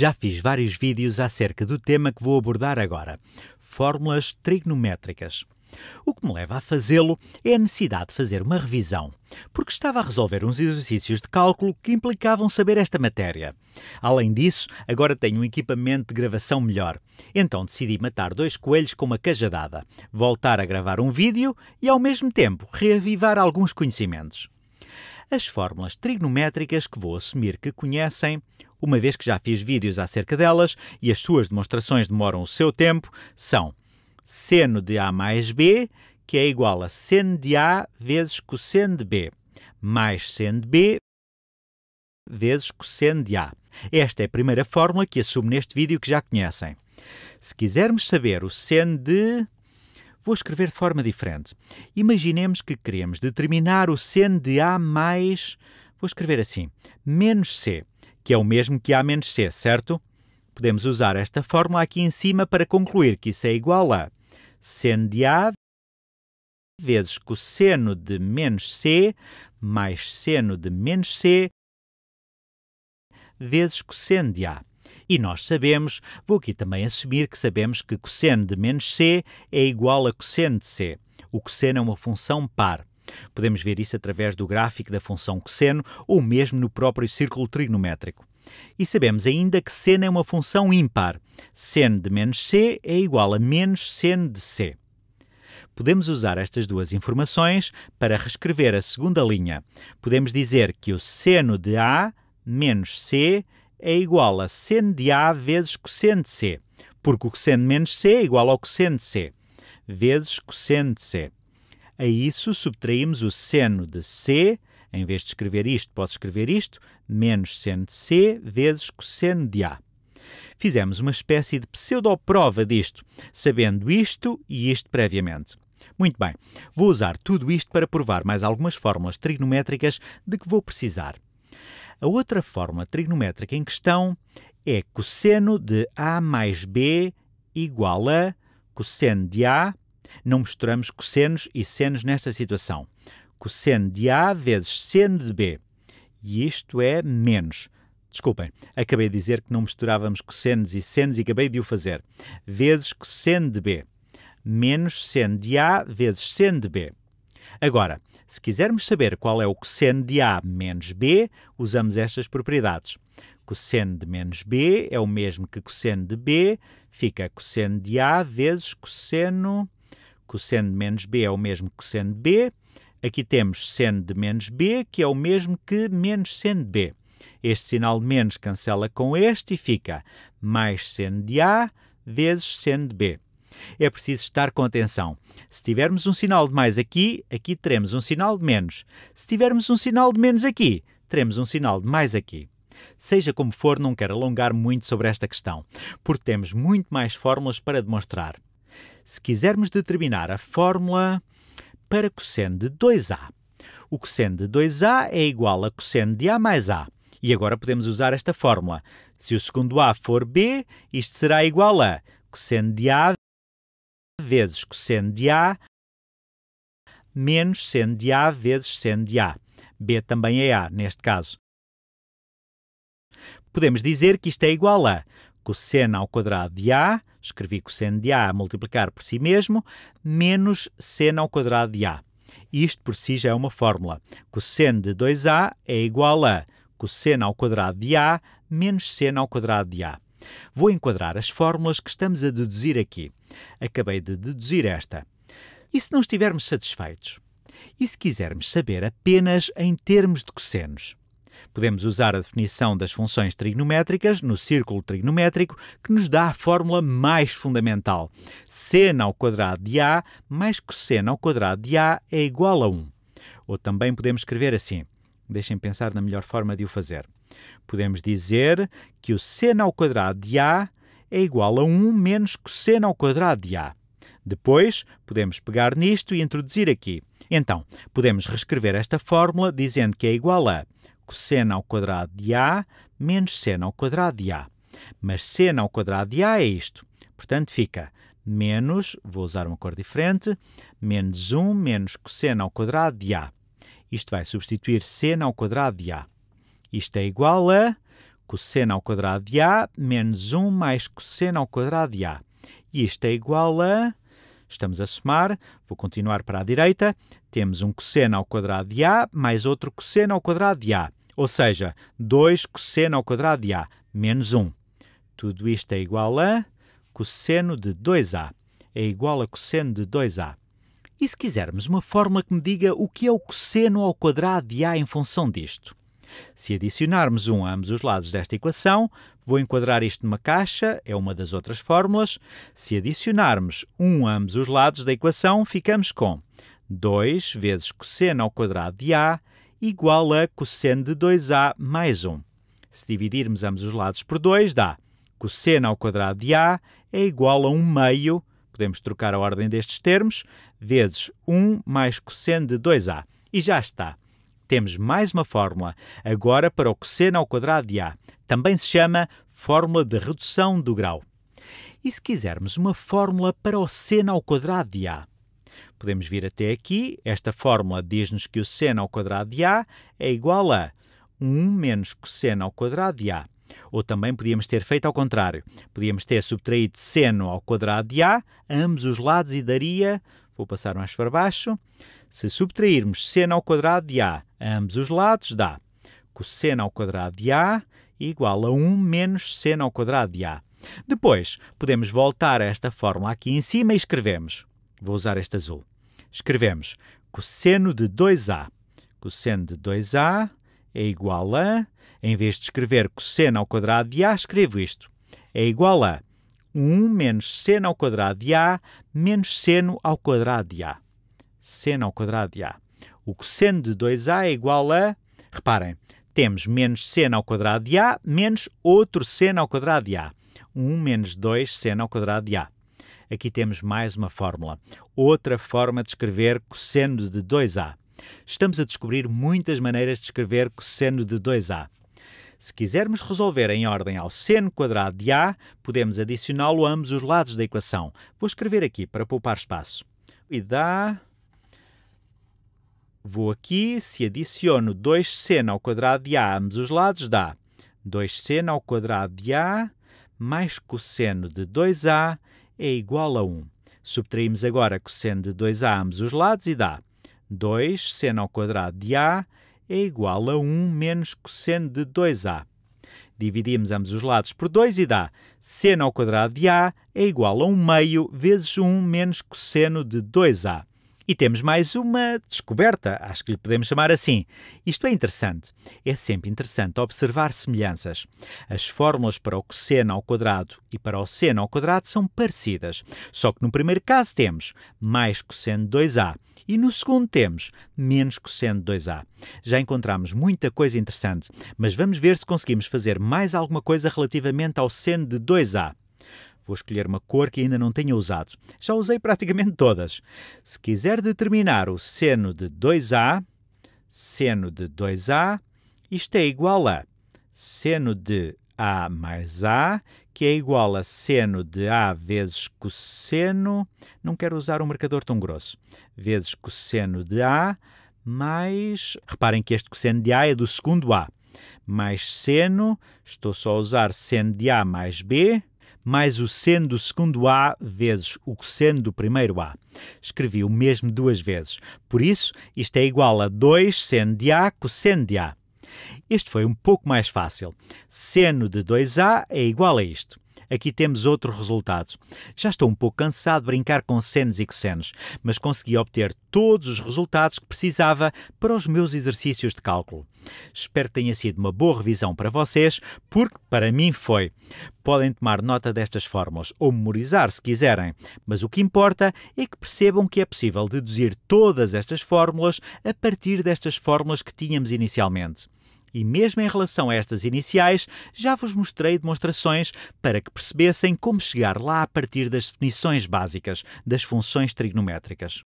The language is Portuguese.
Já fiz vários vídeos acerca do tema que vou abordar agora: fórmulas trigonométricas. O que me leva a fazê-lo é a necessidade de fazer uma revisão, porque estava a resolver uns exercícios de cálculo que implicavam saber esta matéria. Além disso, agora tenho um equipamento de gravação melhor, então decidi matar dois coelhos com uma cajadada, voltar a gravar um vídeo e, ao mesmo tempo, reavivar alguns conhecimentos as fórmulas trigonométricas que vou assumir que conhecem, uma vez que já fiz vídeos acerca delas e as suas demonstrações demoram o seu tempo, são seno de A mais B, que é igual a seno de A vezes cosseno de B, mais seno de B vezes cosseno de A. Esta é a primeira fórmula que assumo neste vídeo que já conhecem. Se quisermos saber o seno de Vou escrever de forma diferente. Imaginemos que queremos determinar o seno de A mais. Vou escrever assim: menos C, que é o mesmo que A menos C, certo? Podemos usar esta fórmula aqui em cima para concluir que isso é igual a seno de A vezes cosseno de menos C mais seno de menos C vezes cosseno de A. E nós sabemos, vou aqui também assumir que sabemos que cosseno de menos c é igual a cosseno de c. O cosseno é uma função par. Podemos ver isso através do gráfico da função cosseno ou mesmo no próprio círculo trigonométrico. E sabemos ainda que seno é uma função ímpar. Seno de menos c é igual a menos seno de c. Podemos usar estas duas informações para reescrever a segunda linha. Podemos dizer que o seno de A menos C é igual a seno de A vezes cosseno de C, porque o cosseno menos C é igual ao cosseno de C, vezes cosseno de C. A isso subtraímos o seno de C, em vez de escrever isto, posso escrever isto, menos seno de C vezes cosseno de A. Fizemos uma espécie de pseudoprova disto, sabendo isto e isto previamente. Muito bem, vou usar tudo isto para provar mais algumas fórmulas trigonométricas de que vou precisar. A outra fórmula trigonométrica em questão é cosseno de A mais B igual a cosseno de A. Não misturamos cossenos e senos nesta situação. Cosseno de A vezes seno de B. E isto é menos. Desculpem, acabei de dizer que não misturávamos cossenos e senos e acabei de o fazer. Vezes cosseno de B. Menos seno de A vezes seno de B. Agora, se quisermos saber qual é o cosseno de A menos B, usamos estas propriedades. Cosseno de menos B é o mesmo que cosseno de B, fica cosseno de A vezes cosseno... Cosseno de menos B é o mesmo que cosseno de B. Aqui temos seno de menos B, que é o mesmo que menos seno de B. Este sinal de menos cancela com este e fica mais seno de A vezes seno de B é preciso estar com atenção. Se tivermos um sinal de mais aqui, aqui teremos um sinal de menos. Se tivermos um sinal de menos aqui, teremos um sinal de mais aqui. Seja como for, não quero alongar muito sobre esta questão, porque temos muito mais fórmulas para demonstrar. Se quisermos determinar a fórmula para cosseno de 2a, o cosseno de 2a é igual a cosseno de a mais a. E agora podemos usar esta fórmula. Se o segundo a for b, isto será igual a cosseno de a vezes cosseno de A menos seno de A vezes seno de A. B também é A, neste caso. Podemos dizer que isto é igual a cosseno ao quadrado de A, escrevi cosseno de A a multiplicar por si mesmo, menos seno ao quadrado de A. Isto por si já é uma fórmula. Cosseno de 2A é igual a cosseno ao quadrado de A menos seno ao quadrado de A. Vou enquadrar as fórmulas que estamos a deduzir aqui. Acabei de deduzir esta. E se não estivermos satisfeitos? E se quisermos saber apenas em termos de cossenos? Podemos usar a definição das funções trigonométricas no círculo trigonométrico, que nos dá a fórmula mais fundamental. seno ao quadrado de A mais cosseno ao quadrado de A é igual a 1. Ou também podemos escrever assim: Deixem pensar na melhor forma de o fazer. Podemos dizer que o seno ao quadrado de A é igual a 1 menos cosseno ao quadrado de A. Depois, podemos pegar nisto e introduzir aqui. Então, podemos reescrever esta fórmula dizendo que é igual a cosseno ao quadrado de A menos seno ao quadrado de A. Mas seno ao quadrado de A é isto. Portanto, fica menos, vou usar uma cor diferente, menos 1 menos cosseno ao quadrado de A. Isto vai substituir seno ao quadrado de A. Isto é igual a cosseno ao quadrado de A menos 1 mais cosseno ao quadrado de A. E isto é igual a... Estamos a somar, vou continuar para a direita. Temos um cosseno ao quadrado de A mais outro cosseno ao quadrado de A. Ou seja, 2 cosseno ao quadrado de A menos 1. Tudo isto é igual a cosseno de 2A. É igual a cosseno de 2A. E se quisermos uma fórmula que me diga o que é o cosseno ao quadrado de A em função disto? Se adicionarmos 1 um a ambos os lados desta equação, vou enquadrar isto numa caixa, é uma das outras fórmulas. Se adicionarmos 1 um a ambos os lados da equação, ficamos com 2 vezes cosseno ao quadrado de A igual a cosseno de 2A mais 1. Se dividirmos ambos os lados por 2, dá cosseno ao quadrado de A é igual a 1 meio podemos trocar a ordem destes termos, vezes 1 mais cosseno de 2a. E já está. Temos mais uma fórmula, agora para o cosseno ao quadrado de a. Também se chama fórmula de redução do grau. E se quisermos uma fórmula para o seno ao quadrado de a? Podemos vir até aqui. Esta fórmula diz-nos que o seno ao quadrado de a é igual a 1 menos cosseno ao quadrado de a. Ou também podíamos ter feito ao contrário. Podíamos ter subtraído seno ao quadrado de A, a ambos os lados, e daria, vou passar mais para baixo, se subtrairmos seno ao quadrado de A a ambos os lados, dá cosseno ao quadrado de A igual a 1 menos seno ao quadrado de A. Depois, podemos voltar a esta fórmula aqui em cima e escrevemos. Vou usar este azul. Escrevemos cosseno de 2A. Cosseno de 2A é igual a, em vez de escrever cosseno ao quadrado de A, escrevo isto. É igual a 1 menos seno ao quadrado de A menos seno ao quadrado de A. Seno ao quadrado de A. O cosseno de 2A é igual a... Reparem, temos menos seno ao quadrado de A menos outro seno ao quadrado de A. 1 menos 2 seno ao quadrado de A. Aqui temos mais uma fórmula. Outra forma de escrever cosseno de 2A. Estamos a descobrir muitas maneiras de escrever cosseno de 2A. Se quisermos resolver em ordem ao seno quadrado de A, podemos adicioná-lo a ambos os lados da equação. Vou escrever aqui para poupar espaço. E dá... Vou aqui, se adiciono 2 seno ao quadrado de A a ambos os lados, dá 2 seno ao quadrado de A mais cosseno de 2A é igual a 1. Subtraímos agora cosseno de 2A a ambos os lados e dá 2 seno ao quadrado de A é igual a 1 menos cosseno de 2A. Dividimos ambos os lados por 2 e dá seno ao quadrado de A é igual a 1 meio vezes 1 menos cosseno de 2A. E temos mais uma descoberta, acho que lhe podemos chamar assim. Isto é interessante. É sempre interessante observar semelhanças. As fórmulas para o cosseno ao quadrado e para o seno ao quadrado são parecidas, só que no primeiro caso temos mais cosseno de 2a e no segundo temos menos cosseno de 2A. Já encontramos muita coisa interessante, mas vamos ver se conseguimos fazer mais alguma coisa relativamente ao seno de 2A. Vou escolher uma cor que ainda não tenha usado. Já usei praticamente todas. Se quiser determinar o seno de 2A, seno de 2A, isto é igual a seno de a mais A, que é igual a seno de A vezes cosseno, não quero usar um marcador tão grosso, vezes cosseno de A, mais. Reparem que este cosseno de A é do segundo A. Mais seno, estou só a usar seno de A mais B, mais o seno do segundo A vezes o cosseno do primeiro A. Escrevi o mesmo duas vezes. Por isso, isto é igual a 2 seno de A cosseno de A. Este foi um pouco mais fácil. Seno de 2A é igual a isto. Aqui temos outro resultado. Já estou um pouco cansado de brincar com senos e cossenos, mas consegui obter todos os resultados que precisava para os meus exercícios de cálculo. Espero que tenha sido uma boa revisão para vocês, porque para mim foi. Podem tomar nota destas fórmulas ou memorizar se quiserem, mas o que importa é que percebam que é possível deduzir todas estas fórmulas a partir destas fórmulas que tínhamos inicialmente. E mesmo em relação a estas iniciais, já vos mostrei demonstrações para que percebessem como chegar lá a partir das definições básicas das funções trigonométricas.